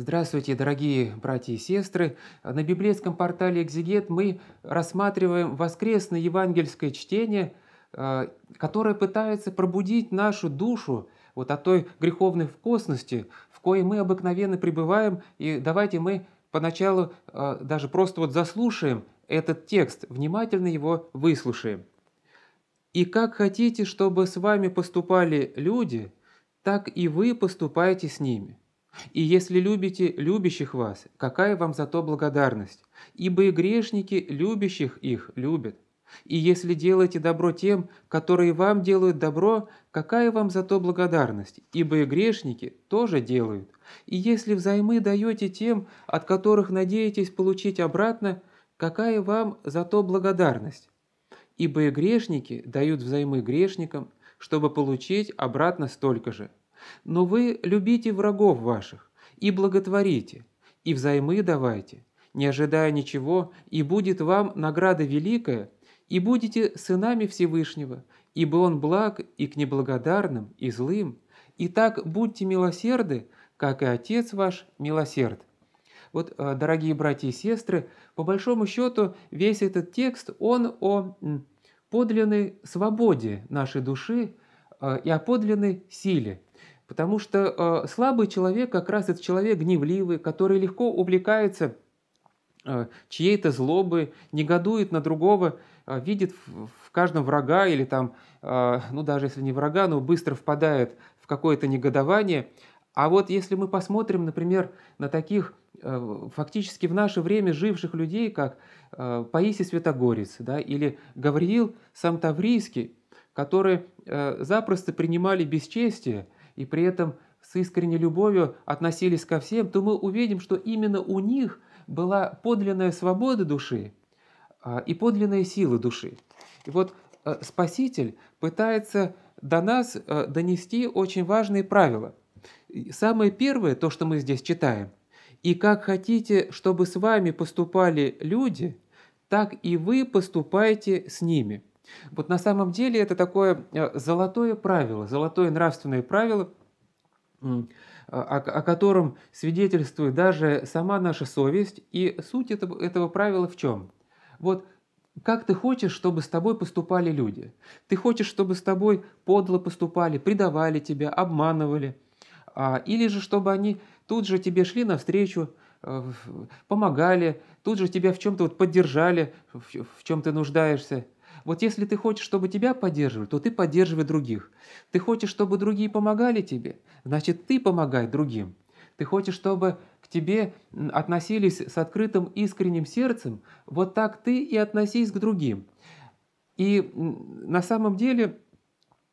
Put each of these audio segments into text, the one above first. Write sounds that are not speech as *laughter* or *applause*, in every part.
Здравствуйте, дорогие братья и сестры! На библейском портале «Экзегет» мы рассматриваем воскресное евангельское чтение, э, которое пытается пробудить нашу душу вот от той греховной вкусности, в коей мы обыкновенно пребываем, и давайте мы поначалу э, даже просто вот заслушаем этот текст, внимательно его выслушаем. «И как хотите, чтобы с вами поступали люди, так и вы поступайте с ними». И если любите любящих вас, какая вам за то благодарность? Ибо и грешники любящих их любят. И если делаете добро тем, которые вам делают добро, какая вам за то благодарность? Ибо и грешники тоже делают. И если взаймы даете тем, от которых надеетесь получить обратно, какая вам за то благодарность? Ибо и грешники дают взаймы грешникам, чтобы получить обратно столько же. Но вы любите врагов ваших, и благотворите, и взаймы давайте, не ожидая ничего, и будет вам награда великая, и будете сынами Всевышнего, ибо Он благ и к неблагодарным, и злым. И так будьте милосерды, как и Отец ваш милосерд. Вот, э, дорогие братья и сестры, по большому счету весь этот текст, он о подлинной свободе нашей души э, и о подлинной силе Потому что э, слабый человек как раз это человек гневливый, который легко увлекается э, чьей-то злобы, негодует на другого, э, видит в, в каждом врага или там, э, ну даже если не врага, но быстро впадает в какое-то негодование. А вот если мы посмотрим, например, на таких э, фактически в наше время живших людей, как э, Паисий Святогорец да, или Гавриил Самтаврийский, которые э, запросто принимали бесчестие – и при этом с искренней любовью относились ко всем, то мы увидим, что именно у них была подлинная свобода души а, и подлинная сила души. И вот э, Спаситель пытается до нас э, донести очень важные правила. Самое первое, то, что мы здесь читаем, «И как хотите, чтобы с вами поступали люди, так и вы поступайте с ними». Вот на самом деле это такое э, золотое правило, золотое нравственное правило – о, а, а, о котором свидетельствует даже сама наша совесть. И суть этого, этого правила в чем? Вот как ты хочешь, чтобы с тобой поступали люди? Ты хочешь, чтобы с тобой подло поступали, предавали тебя, обманывали? А, или же, чтобы они тут же тебе шли навстречу, э, помогали, тут же тебя в чем-то вот поддержали, в чем ты нуждаешься – вот если ты хочешь, чтобы тебя поддерживали, то ты поддерживай других. Ты хочешь, чтобы другие помогали тебе, значит, ты помогай другим. Ты хочешь, чтобы к тебе относились с открытым искренним сердцем, вот так ты и относись к другим. И на самом деле,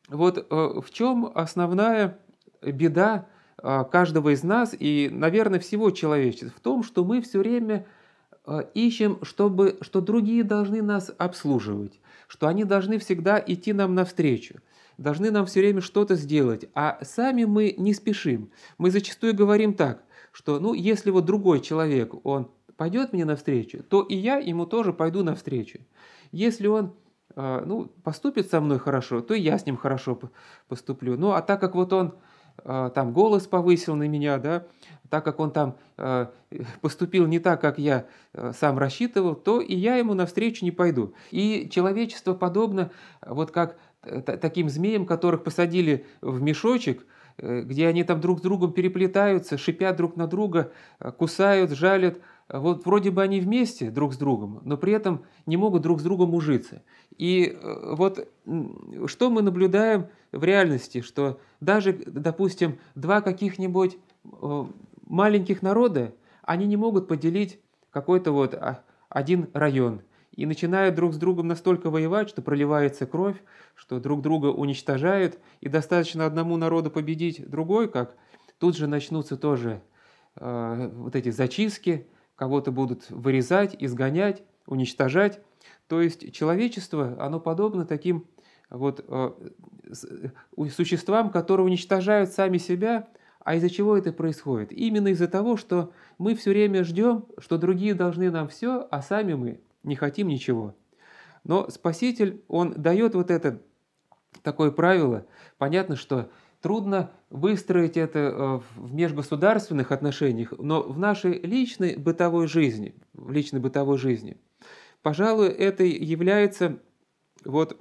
вот э, в чем основная беда а, каждого из нас и, наверное, всего человечества? В том, что мы все время Э, ищем, чтобы, что другие должны нас обслуживать, что они должны всегда идти нам навстречу, должны нам все время что-то сделать, а сами мы не спешим. Мы зачастую говорим так, что ну, если вот другой человек, он пойдет мне навстречу, то и я ему тоже пойду навстречу. Если он э, ну, поступит со мной хорошо, то и я с ним хорошо поступлю. Ну, а так как вот он Э, там голос повысил на меня, да, так как он там э, поступил не так, как я э, сам рассчитывал, то и я ему навстречу не пойду. И человечество подобно вот как таким змеям, которых посадили в мешочек, где они там друг с другом переплетаются, шипят друг на друга, кусают, жалят – вот вроде бы они вместе друг с другом, но при этом не могут друг с другом ужиться. И э, вот что мы наблюдаем в реальности, что даже, допустим, два каких-нибудь э, маленьких народа, они не могут поделить какой-то вот а, один район. И начинают друг с другом настолько воевать, что проливается кровь, что друг друга уничтожают, и достаточно одному народу победить другой, как тут же начнутся тоже э, вот эти зачистки, кого-то будут вырезать, изгонять, уничтожать. То есть человечество, оно подобно таким вот э, существам, которые уничтожают сами себя, а из-за чего это происходит? Именно из-за того, что мы все время ждем, что другие должны нам все, а сами мы не хотим ничего. Но Спаситель, он дает вот это такое правило. Понятно, что Трудно выстроить это э, в межгосударственных отношениях, но в нашей личной бытовой жизни, в личной бытовой жизни, пожалуй, это является вот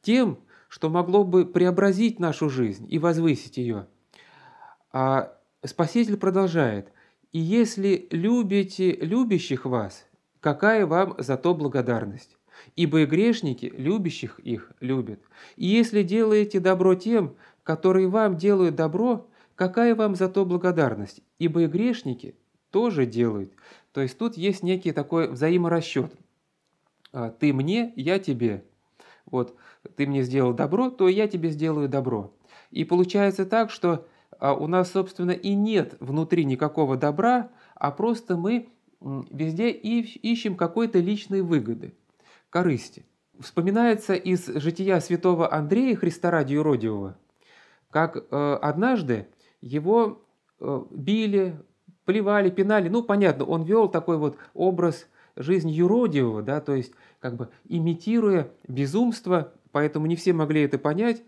тем, что могло бы преобразить нашу жизнь и возвысить ее. А Спаситель продолжает, «И если любите любящих вас, какая вам за то благодарность? Ибо и грешники любящих их любят. И если делаете добро тем, которые вам делают добро, какая вам за то благодарность, ибо и грешники тоже делают. То есть тут есть некий такой взаиморасчет. «А, ты мне, я тебе. Вот, ты мне сделал добро, то я тебе сделаю добро. И получается так, что а, у нас, собственно, и нет внутри никакого добра, а просто мы везде ищем какой-то личной выгоды, корысти. Вспоминается из жития святого Андрея Христа ради юродивого – как э, однажды его э, били, плевали, пинали. Ну, понятно, он вел такой вот образ жизни юродивого, да, то есть как бы имитируя безумство, поэтому не все могли это понять,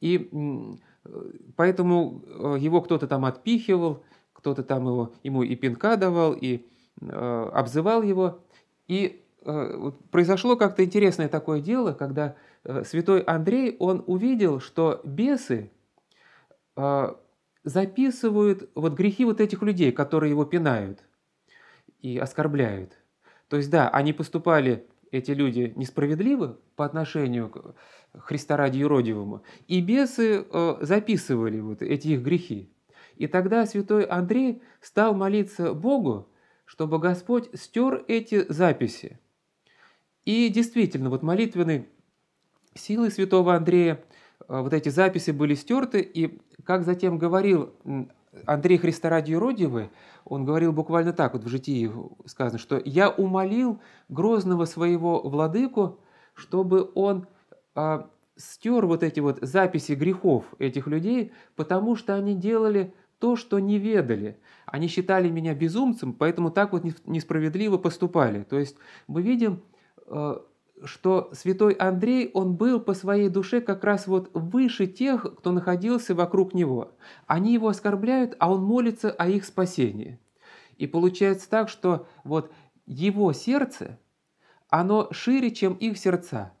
и э, поэтому э, его кто-то там отпихивал, кто-то там его, ему и пинка давал, и э, обзывал его. И э, произошло как-то интересное такое дело, когда э, святой Андрей, он увидел, что бесы, а, записывают вот грехи вот этих людей, которые его пинают и оскорбляют. То есть, да, они поступали, эти люди, несправедливо по отношению к Христа ради юродивому, и бесы а, записывали вот эти их грехи. И тогда святой Андрей стал молиться Богу, чтобы Господь стер эти записи. И действительно, вот молитвенной силы святого Андрея – а, вот эти записи были стерты, и, как затем говорил Андрей Христорадий он говорил буквально так, вот в житии сказано, что «я умолил грозного своего владыку, чтобы он э, стер вот эти вот записи грехов этих людей, потому что они делали то, что не ведали. Они считали меня безумцем, поэтому так вот несправедливо поступали». То есть мы видим а, что святой Андрей, он был по своей душе как раз вот выше тех, кто находился вокруг него. Они его оскорбляют, а он молится о их спасении. И получается так, что вот его сердце, оно шире, чем их сердца.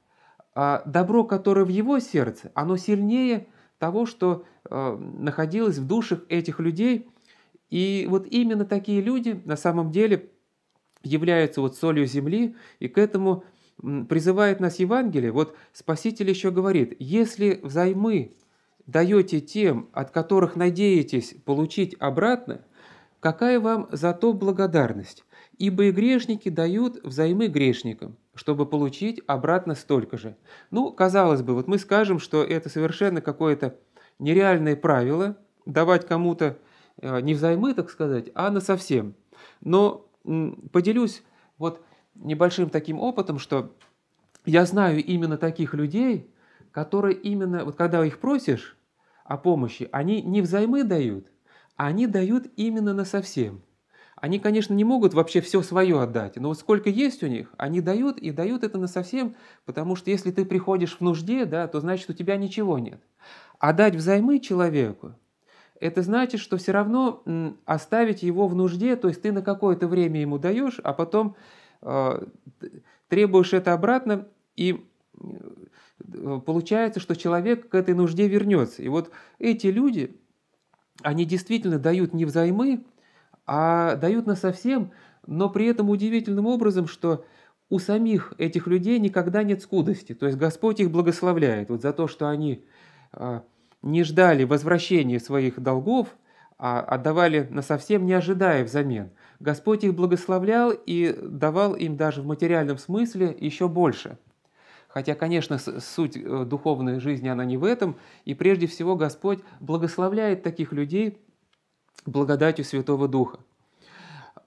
А добро, которое в его сердце, оно сильнее того, что э, находилось в душах этих людей. И вот именно такие люди на самом деле являются вот солью земли, и к этому призывает нас Евангелие, вот Спаситель еще говорит, если взаймы даете тем, от которых надеетесь получить обратно, какая вам за то благодарность? Ибо и грешники дают взаймы грешникам, чтобы получить обратно столько же. Ну, казалось бы, вот мы скажем, что это совершенно какое-то нереальное правило давать кому-то э, не взаймы, так сказать, а на совсем. Но поделюсь вот небольшим таким опытом, что я знаю именно таких людей, которые именно, вот когда их просишь о помощи, они не взаймы дают, а они дают именно на совсем. Они, конечно, не могут вообще все свое отдать, но вот сколько есть у них, они дают и дают это на совсем, потому что если ты приходишь в нужде, да, то значит у тебя ничего нет. А дать взаймы человеку, это значит, что все равно оставить его в нужде, то есть ты на какое-то время ему даешь, а потом а, требуешь это обратно, и э, получается, что человек к этой нужде вернется. И вот эти люди, они действительно дают не взаймы, а дают на совсем, но при этом удивительным образом, что у самих этих людей никогда нет скудости. То есть Господь их благословляет вот за то, что они а, не ждали возвращения своих долгов, а отдавали на совсем, не ожидая взамен – Господь их благословлял и давал им даже в материальном смысле еще больше. Хотя, конечно, суть э, духовной жизни, она не в этом. И прежде всего Господь благословляет таких людей благодатью Святого Духа.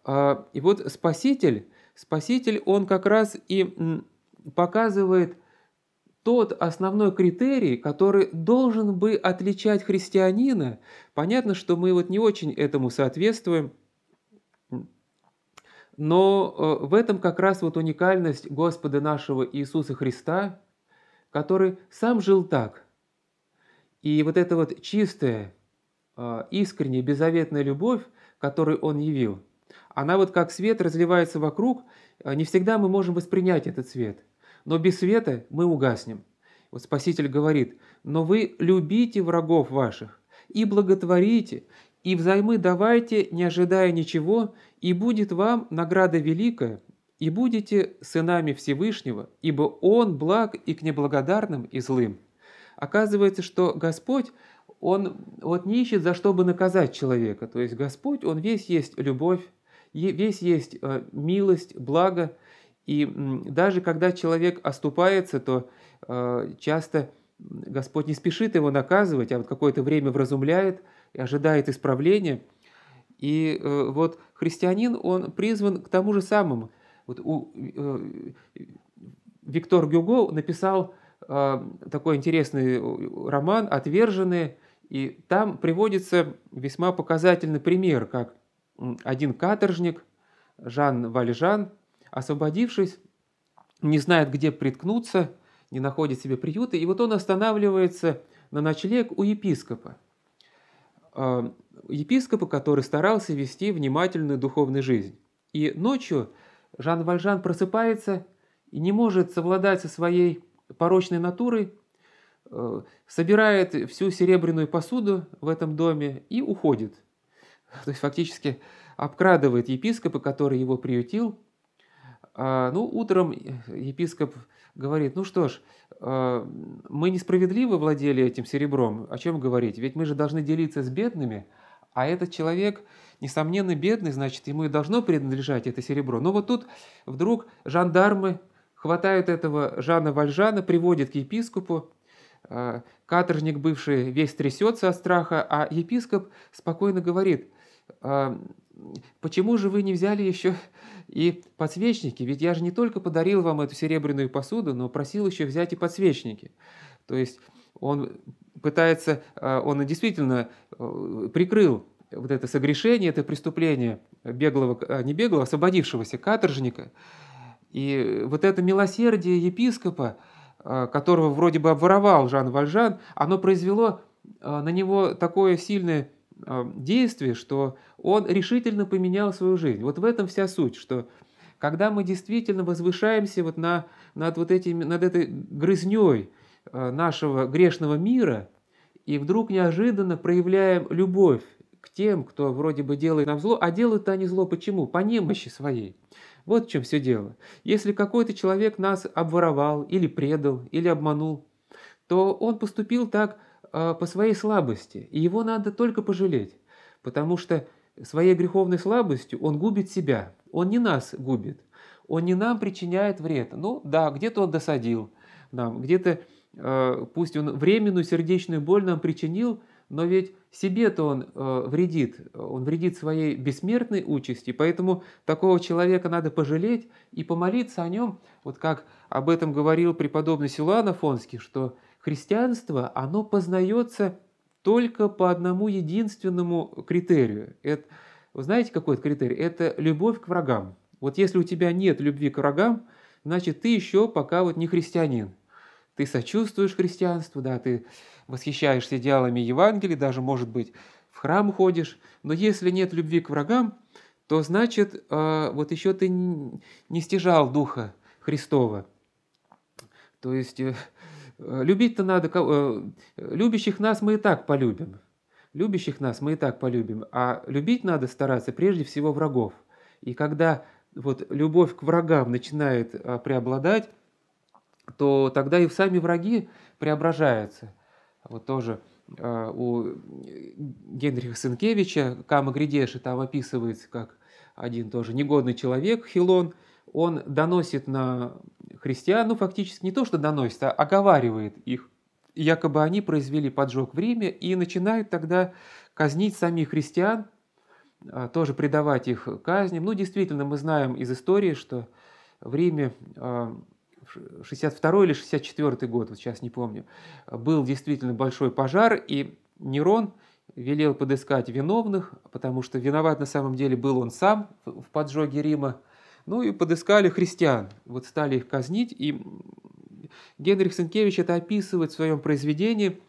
А, и вот Спаситель, Спаситель, он как раз и показывает тот основной критерий, который должен бы отличать христианина. Понятно, что мы вот не очень этому соответствуем – но э, в этом как раз вот уникальность Господа нашего Иисуса Христа, который сам жил так. И вот эта вот чистая, а, искренняя, беззаветная любовь, которую Он явил, она вот как свет разливается вокруг, а, не всегда мы можем воспринять этот свет. Но без света мы угаснем. Вот Спаситель говорит, «Но вы любите врагов ваших и благотворите, и взаймы давайте, не ожидая ничего, и будет вам награда великая, и будете сынами Всевышнего, ибо Он благ и к неблагодарным и злым». Оказывается, что Господь, Он вот не ищет, за что бы наказать человека. То есть Господь, Он весь есть любовь, весь есть э, милость, благо. И даже когда человек оступается, то э, часто Господь не спешит его наказывать, а вот какое-то время вразумляет и ожидает исправления – и э, вот христианин, он призван к тому же самому. Вот у, э, Виктор Гюго написал э, такой интересный роман «Отверженные», и там приводится весьма показательный пример, как один каторжник, Жан Вальжан, освободившись, не знает, где приткнуться, не находит себе приюта, и вот он останавливается на ночлег у епископа. А, епископа, который старался вести внимательную духовную жизнь. И ночью Жан Вальжан просыпается и не может совладать со своей порочной натурой, а, собирает всю серебряную посуду в этом доме и уходит. То есть фактически обкрадывает епископа, который его приютил, а, ну, утром епископ говорит, ну что ж, а, мы несправедливо владели этим серебром, о чем говорить? Ведь мы же должны делиться с бедными, а этот человек, несомненно, бедный, значит, ему и должно принадлежать это серебро. Но вот тут вдруг жандармы хватают этого Жана Вальжана, приводят к епископу, а, каторжник бывший весь трясется от страха, а епископ спокойно говорит – а, почему же вы не взяли еще и подсвечники? Ведь я же не только подарил вам эту серебряную посуду, но просил еще взять и подсвечники. То есть он пытается, а, он действительно э, прикрыл вот это согрешение, это преступление беглого, а, не беглого, освободившегося каторжника. И вот это милосердие епископа, которого вроде бы обворовал Жан Вальжан, оно произвело на него такое сильное а, действии, что он решительно поменял свою жизнь. Вот в этом вся суть, что когда мы действительно возвышаемся вот на, над, вот этими, над этой грызней а, нашего грешного мира, и вдруг неожиданно проявляем любовь к тем, кто вроде бы делает нам зло, а делают они зло почему? По немощи своей. Вот в чем все дело. Если какой-то человек нас обворовал, или предал, или обманул, то он поступил так – а, по своей слабости, и его надо только пожалеть, потому что своей греховной слабостью он губит себя, он не нас губит, он не нам причиняет вред. Ну да, где-то он досадил нам, где-то а, пусть он временную сердечную боль нам причинил, но ведь себе-то он а, вредит, он вредит своей бессмертной участи, поэтому такого человека надо пожалеть и помолиться о нем, вот как об этом говорил преподобный Силуан Афонский, что христианство, оно познается только по одному единственному критерию. Это, вы знаете, какой это критерий? Это любовь к врагам. Вот если у тебя нет любви к врагам, значит, ты еще пока вот не христианин. Ты сочувствуешь христианству, да, ты восхищаешься идеалами Евангелия, даже, может быть, в храм ходишь. Но если нет любви к врагам, то значит, а, вот еще ты не стяжал Духа Христова. То есть э, Э, любить-то надо, кого... Э, любящих нас мы и так полюбим. Любящих нас мы и так полюбим. А любить надо стараться прежде всего врагов. И когда вот любовь к врагам начинает а, преобладать, то тогда и сами враги преображаются. Вот тоже э, у Генриха Сенкевича Кама Гридеши там описывается как один тоже негодный человек, Хилон, он доносит на христиан, ну фактически не то что доносит, а оговаривает их. Якобы они произвели поджог в Риме и начинают тогда казнить самих христиан, а, тоже предавать их казням. Ну, действительно, мы знаем из истории, что в Риме 62 а, или 64 год, вот сейчас не помню, был действительно большой пожар, и Нерон велел подыскать виновных, потому что виноват на самом деле был он сам в поджоге Рима, ну и подыскали христиан, вот стали их казнить, и Генрих Сенкевич это описывает в своем произведении,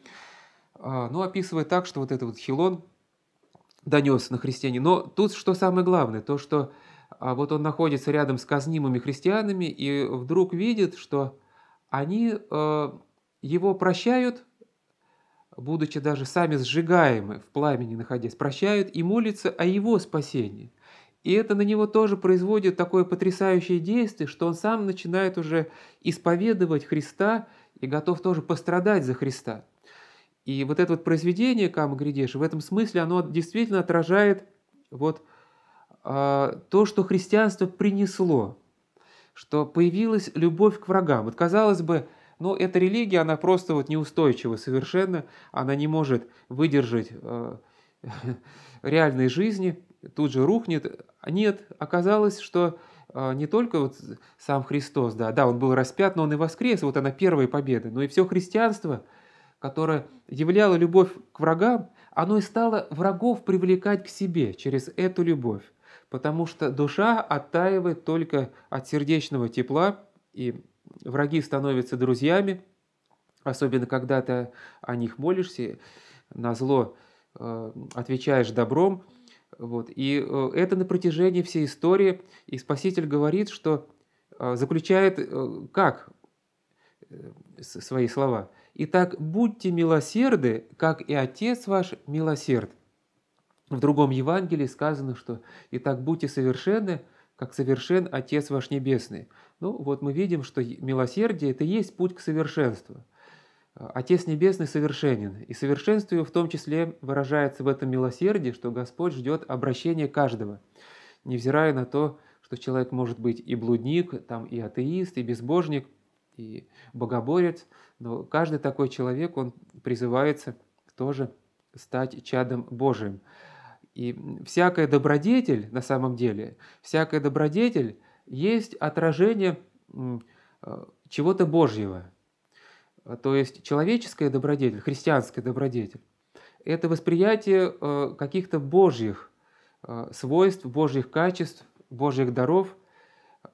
а, ну, описывает так, что вот этот вот Хилон донес на христиане. Но тут что самое главное, то, что а, вот он находится рядом с казнимыми христианами и вдруг видит, что они э, его прощают, будучи даже сами сжигаемы в пламени находясь, прощают и молятся о его спасении. И это на него тоже производит такое потрясающее действие, что он сам начинает уже исповедовать Христа и готов тоже пострадать за Христа. И вот это вот произведение Кама Гридеш, в этом смысле оно действительно отражает вот э, то, что христианство принесло, что появилась любовь к врагам. Вот казалось бы, ну эта религия, она просто вот неустойчива совершенно, она не может выдержать э, *laughs* реальной жизни – тут же рухнет. А нет, оказалось, что а, не только вот сам Христос, да, да, он был распят, но он и воскрес, вот она первая победа, но и все христианство, которое являло любовь к врагам, оно и стало врагов привлекать к себе через эту любовь, потому что душа оттаивает только от сердечного тепла, и враги становятся друзьями, особенно когда ты о них молишься, на зло э, отвечаешь добром – вот. И э, это на протяжении всей истории. И Спаситель говорит, что э, заключает э, как свои слова. Итак, будьте милосерды, как и Отец ваш милосерд. В другом Евангелии сказано, что «Итак, будьте совершенны, как совершен Отец ваш Небесный». Ну вот мы видим, что милосердие – это и есть путь к совершенству – Отец Небесный совершенен, и совершенство его в том числе выражается в этом милосердии, что Господь ждет обращения каждого, невзирая на то, что человек может быть и блудник, там и атеист, и безбожник, и богоборец, но каждый такой человек, он призывается тоже стать чадом Божиим. И всякая добродетель, на самом деле, всякая добродетель есть отражение э, чего-то Божьего – а, то есть человеческая добродетель, христианская добродетель – это восприятие э, каких-то божьих э, свойств, божьих качеств, божьих даров,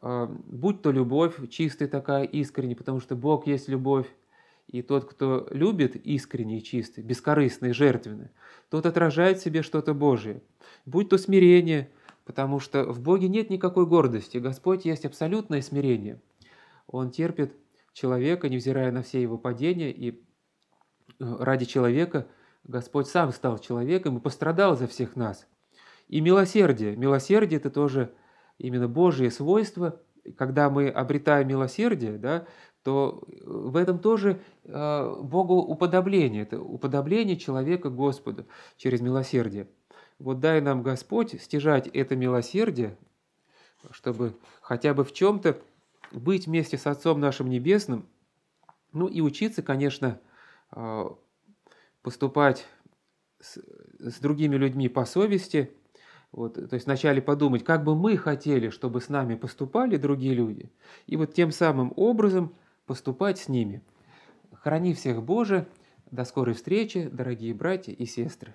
э, будь то любовь чистая такая, искренняя, потому что Бог есть любовь, и тот, кто любит искренне и чисто, бескорыстно и жертвенно, тот отражает в себе что-то Божие. Будь то смирение, потому что в Боге нет никакой гордости. Господь есть абсолютное смирение. Он терпит человека, невзирая на все его падения, и э, ради человека Господь сам стал человеком и пострадал за всех нас. И милосердие. Милосердие – это тоже именно Божие свойство. Когда мы обретаем милосердие, да, то э, в этом тоже э, Богу уподобление. Это уподобление человека Господу через милосердие. Вот дай нам Господь стяжать это милосердие, чтобы хотя бы в чем-то быть вместе с Отцом нашим Небесным, ну и учиться, конечно, э, поступать с, с другими людьми по совести, вот, то есть вначале подумать, как бы мы хотели, чтобы с нами поступали другие люди, и вот тем самым образом поступать с ними. Храни всех Боже, до скорой встречи, дорогие братья и сестры.